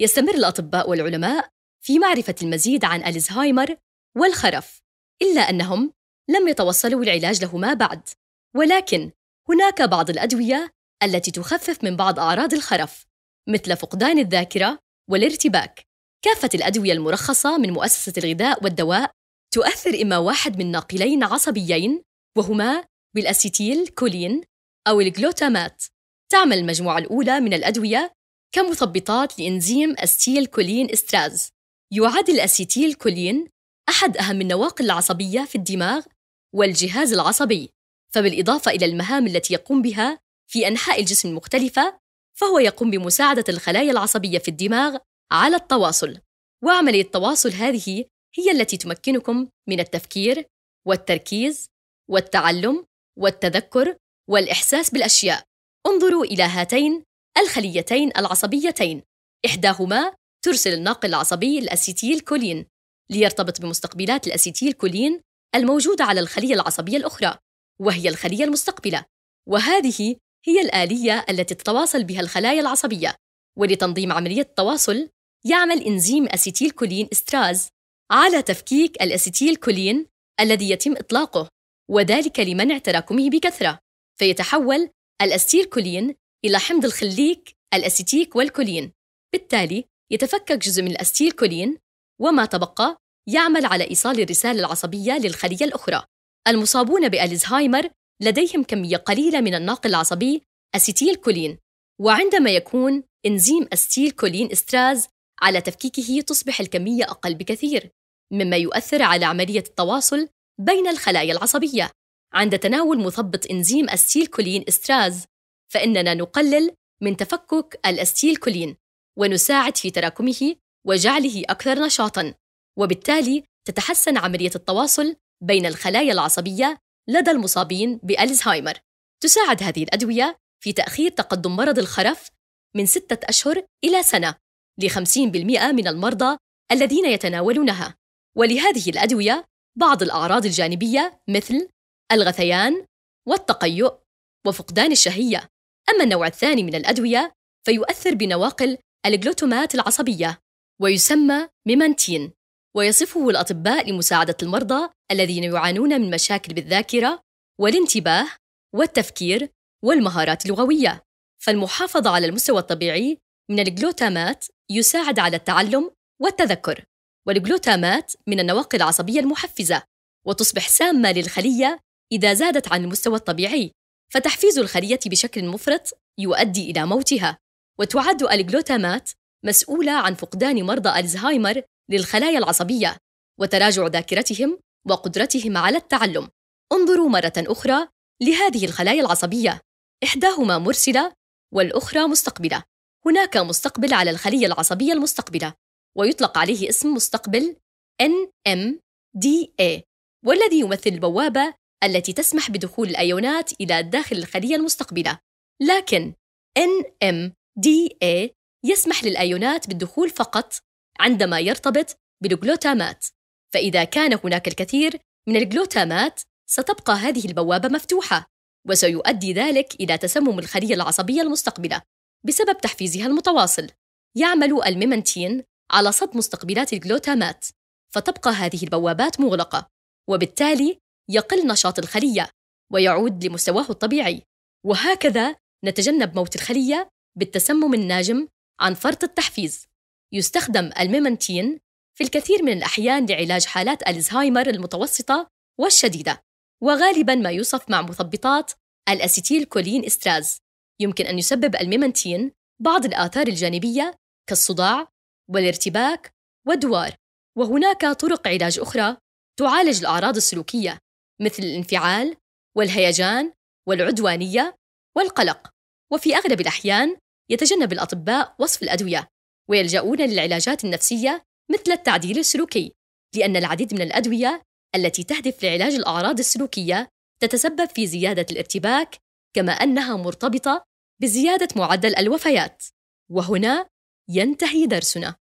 يستمر الأطباء والعلماء في معرفة المزيد عن الزهايمر والخرف إلا أنهم لم يتوصلوا العلاج لهما بعد ولكن هناك بعض الأدوية التي تخفف من بعض أعراض الخرف مثل فقدان الذاكرة والارتباك كافة الأدوية المرخصة من مؤسسة الغذاء والدواء تؤثر إما واحد من ناقلين عصبيين وهما بالأسيتيل كولين أو الجلوتامات تعمل المجموعة الأولى من الأدوية كمثبطات لإنزيم أستيل كولين استراز يعد الأسيتيل كولين أحد أهم النواقل العصبية في الدماغ والجهاز العصبي فبالإضافة إلى المهام التي يقوم بها في أنحاء الجسم المختلفة فهو يقوم بمساعدة الخلايا العصبية في الدماغ على التواصل وعملية التواصل هذه هي التي تمكنكم من التفكير والتركيز والتعلم والتذكر والإحساس بالأشياء انظروا إلى هاتين الخليتين العصبيتين إحداهما ترسل الناقل العصبي الأسيتيلكولين ليرتبط بمستقبلات الأسيتيلكولين الموجودة على الخلية العصبية الأخرى وهي الخلية المستقبلة وهذه هي الآلية التي تتواصل بها الخلايا العصبية ولتنظيم عملية التواصل يعمل إنزيم أسيتيلكولين استراز على تفكيك الأسيتيلكولين الذي يتم إطلاقه وذلك لمنع تراكمه بكثرة فيتحول كولين إلى حمض الخليك الأسيتيك والكولين بالتالي يتفكك جزء من الأستيل كولين وما تبقى يعمل على إيصال الرسالة العصبية للخلية الأخرى المصابون بالزهايمر لديهم كمية قليلة من الناقل العصبي أسيتيل كولين وعندما يكون إنزيم أستيل كولين استراز على تفكيكه تصبح الكمية أقل بكثير مما يؤثر على عملية التواصل بين الخلايا العصبية عند تناول مثبط إنزيم أستيل كولين استراز فإننا نقلل من تفكك الأستيل كولين ونساعد في تراكمه وجعله أكثر نشاطًا، وبالتالي تتحسن عملية التواصل بين الخلايا العصبية لدى المصابين بالزهايمر. تساعد هذه الأدوية في تأخير تقدم مرض الخرف من ستة أشهر إلى سنة ل 50% من المرضى الذين يتناولونها. ولهذه الأدوية بعض الأعراض الجانبية مثل الغثيان والتقيؤ وفقدان الشهية أما النوع الثاني من الأدوية فيؤثر بنواقل الجلوتومات العصبية ويسمى ميمانتين ويصفه الأطباء لمساعدة المرضى الذين يعانون من مشاكل بالذاكرة والانتباه والتفكير والمهارات اللغوية فالمحافظة على المستوى الطبيعي من الجلوتامات يساعد على التعلم والتذكر والجلوتامات من النواقل العصبية المحفزة وتصبح سامة للخلية إذا زادت عن المستوى الطبيعي فتحفيز الخلية بشكل مفرط يؤدي إلى موتها وتعد الجلوتامات مسؤولة عن فقدان مرضى الزهايمر للخلايا العصبية وتراجع ذاكرتهم وقدرتهم على التعلم انظروا مرة أخرى لهذه الخلايا العصبية إحداهما مرسلة والأخرى مستقبلة هناك مستقبل على الخلية العصبية المستقبلة ويطلق عليه اسم مستقبل NMDA والذي يمثل البوابة التي تسمح بدخول الأيونات إلى داخل الخلية المستقبلة لكن NMDA يسمح للأيونات بالدخول فقط عندما يرتبط بالجلوتامات فإذا كان هناك الكثير من الجلوتامات ستبقى هذه البوابة مفتوحة وسيؤدي ذلك إلى تسمم الخلية العصبية المستقبلة بسبب تحفيزها المتواصل يعمل الميمنتين على صد مستقبلات الجلوتامات فتبقى هذه البوابات مغلقة وبالتالي يقل نشاط الخلية ويعود لمستواه الطبيعي وهكذا نتجنب موت الخلية بالتسمم الناجم عن فرط التحفيز يستخدم الميمنتين في الكثير من الأحيان لعلاج حالات الزهايمر المتوسطة والشديدة وغالبا ما يوصف مع مثبطات الأسيتيل كولين استراز يمكن أن يسبب الميمنتين بعض الآثار الجانبية كالصداع والارتباك والدوار وهناك طرق علاج أخرى تعالج الأعراض السلوكية مثل الانفعال والهيجان والعدوانية والقلق وفي أغلب الأحيان يتجنب الأطباء وصف الأدوية ويلجؤون للعلاجات النفسية مثل التعديل السلوكي لأن العديد من الأدوية التي تهدف لعلاج الأعراض السلوكية تتسبب في زيادة الارتباك كما أنها مرتبطة بزيادة معدل الوفيات وهنا ينتهي درسنا